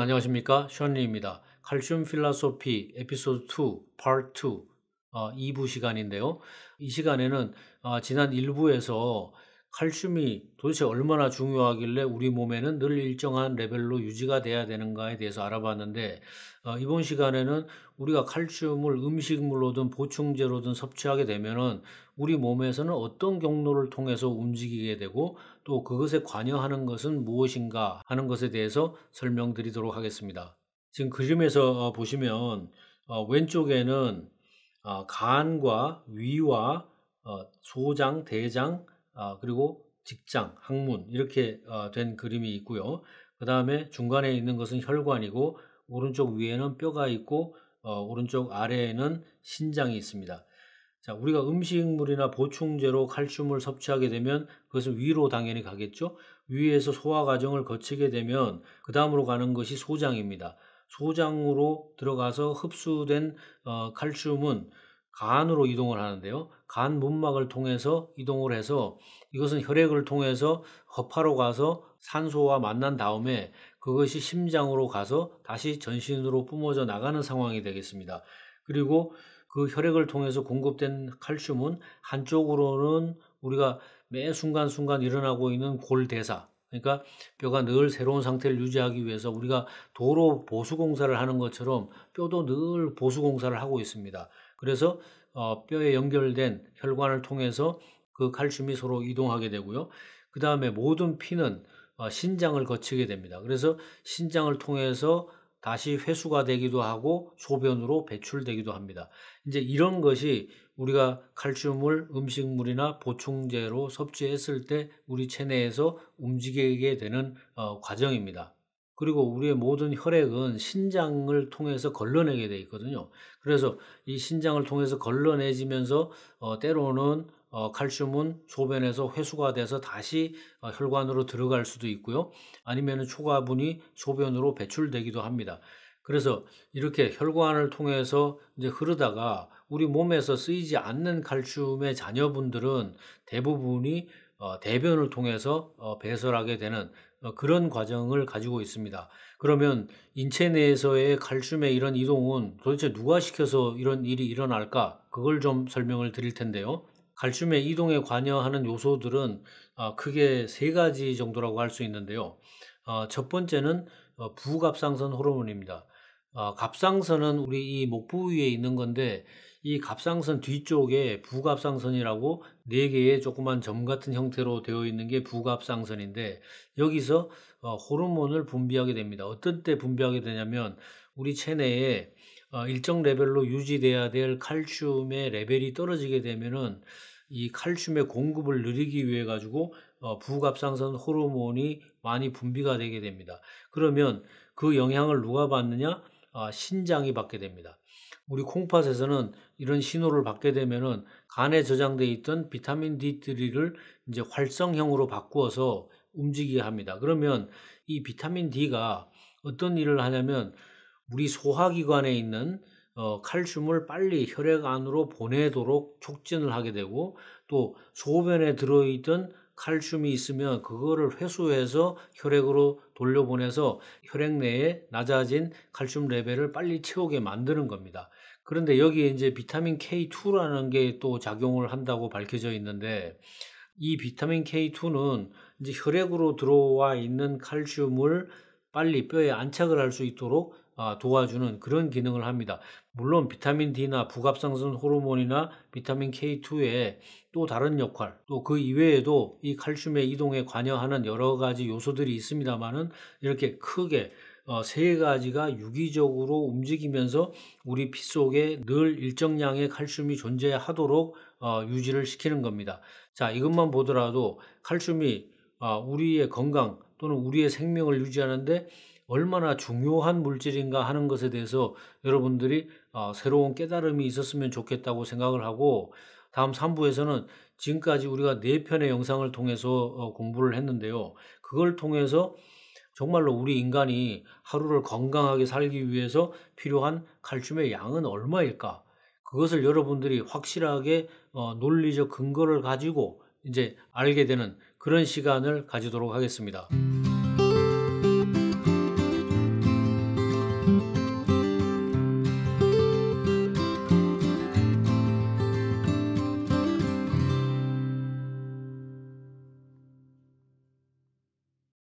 안녕하십니까? 션리입니다. 칼슘 필라소피 에피소드 2 파트 2 어, 2부 시간인데요. 이 시간에는 어, 지난 1부에서 칼슘이 도대체 얼마나 중요하길래 우리 몸에는 늘 일정한 레벨로 유지가 돼야 되는가에 대해서 알아봤는데 어, 이번 시간에는 우리가 칼슘을 음식물로든 보충제로든 섭취하게 되면은 우리 몸에서는 어떤 경로를 통해서 움직이게 되고 또 그것에 관여하는 것은 무엇인가 하는 것에 대해서 설명드리도록 하겠습니다. 지금 그림에서 어, 보시면 어, 왼쪽에는 어, 간과 위와 어, 소장, 대장, 아, 그리고 직장, 항문 이렇게 아, 된 그림이 있고요. 그 다음에 중간에 있는 것은 혈관이고 오른쪽 위에는 뼈가 있고 어, 오른쪽 아래에는 신장이 있습니다. 자, 우리가 음식물이나 보충제로 칼슘을 섭취하게 되면 그것은 위로 당연히 가겠죠. 위에서 소화 과정을 거치게 되면 그 다음으로 가는 것이 소장입니다. 소장으로 들어가서 흡수된 어, 칼슘은 간으로 이동을 하는데요. 간 문막을 통해서 이동을 해서 이것은 혈액을 통해서 허파로 가서 산소와 만난 다음에 그것이 심장으로 가서 다시 전신으로 뿜어져 나가는 상황이 되겠습니다. 그리고 그 혈액을 통해서 공급된 칼슘은 한쪽으로는 우리가 매 순간순간 일어나고 있는 골대사, 그러니까 뼈가 늘 새로운 상태를 유지하기 위해서 우리가 도로 보수공사를 하는 것처럼 뼈도 늘 보수공사를 하고 있습니다. 그래서 어, 뼈에 연결된 혈관을 통해서 그 칼슘이 서로 이동하게 되고요. 그 다음에 모든 피는 어, 신장을 거치게 됩니다. 그래서 신장을 통해서 다시 회수가 되기도 하고 소변으로 배출되기도 합니다. 이제 이런 것이 우리가 칼슘을 음식물이나 보충제로 섭취했을 때 우리 체내에서 움직이게 되는 어, 과정입니다. 그리고 우리의 모든 혈액은 신장을 통해서 걸러내게 돼 있거든요. 그래서 이 신장을 통해서 걸러내지면서 어, 때로는 어, 칼슘은 소변에서 회수가 돼서 다시 어, 혈관으로 들어갈 수도 있고요. 아니면 초과분이 소변으로 배출되기도 합니다. 그래서 이렇게 혈관을 통해서 이제 흐르다가 우리 몸에서 쓰이지 않는 칼슘의 자녀분들은 대부분이 어, 대변을 통해서 어, 배설하게 되는 어, 그런 과정을 가지고 있습니다. 그러면 인체 내에서의 칼슘의 이런 이동은 도대체 누가 시켜서 이런 일이 일어날까? 그걸 좀 설명을 드릴 텐데요. 칼슘의 이동에 관여하는 요소들은 어, 크게 세 가지 정도라고 할 수 있는데요. 어, 첫 번째는 부갑상선 호르몬입니다. 갑상선은 우리 이 목 부위에 있는 건데 이 갑상선 뒤쪽에 부갑상선이라고 네 개의 조그만 점 같은 형태로 되어 있는 게 부갑상선인데 여기서 어, 호르몬을 분비하게 됩니다. 어떤 때 분비하게 되냐면 우리 체내에 어, 일정 레벨로 유지돼야 될 칼슘의 레벨이 떨어지게 되면은 이 칼슘의 공급을 늘리기 위해 가지고 어, 부갑상선 호르몬이 많이 분비가 되게 됩니다. 그러면 그 영향을 누가 받느냐? 아, 신장이 받게 됩니다. 우리 콩팥에서는 이런 신호를 받게 되면은 간에 저장돼 있던 비타민 D3를 이제 활성형으로 바꾸어서 움직이게 합니다. 그러면 이 비타민 D가 어떤 일을 하냐면 우리 소화기관에 있는 어, 칼슘을 빨리 혈액 안으로 보내도록 촉진을 하게 되고 또 소변에 들어있던 칼슘이 있으면 그거를 회수해서 혈액으로 돌려보내서 혈액 내에 낮아진 칼슘 레벨을 빨리 채우게 만드는 겁니다. 그런데 여기에 이제 비타민 K2라는 게 또 작용을 한다고 밝혀져 있는데 이 비타민 K2는 이제 혈액으로 들어와 있는 칼슘을 빨리 뼈에 안착을 할 수 있도록 아, 도와주는 그런 기능을 합니다. 물론 비타민 D나 부갑상선 호르몬이나 비타민 K2의 또 다른 역할, 또 그 이외에도 이 칼슘의 이동에 관여하는 여러 가지 요소들이 있습니다만은 이렇게 크게 어, 세 가지가 유기적으로 움직이면서 우리 피 속에 늘 일정량의 칼슘이 존재하도록 어, 유지를 시키는 겁니다. 자, 이것만 보더라도 칼슘이 어, 우리의 건강 또는 우리의 생명을 유지하는데 얼마나 중요한 물질인가 하는 것에 대해서 여러분들이 새로운 깨달음이 있었으면 좋겠다고 생각을 하고 다음 3부에서는 지금까지 우리가 4편의 영상을 통해서 공부를 했는데요. 그걸 통해서 정말로 우리 인간이 하루를 건강하게 살기 위해서 필요한 칼슘의 양은 얼마일까? 그것을 여러분들이 확실하게 어, 논리적 근거를 가지고 이제 알게 되는 그런 시간을 가지도록 하겠습니다.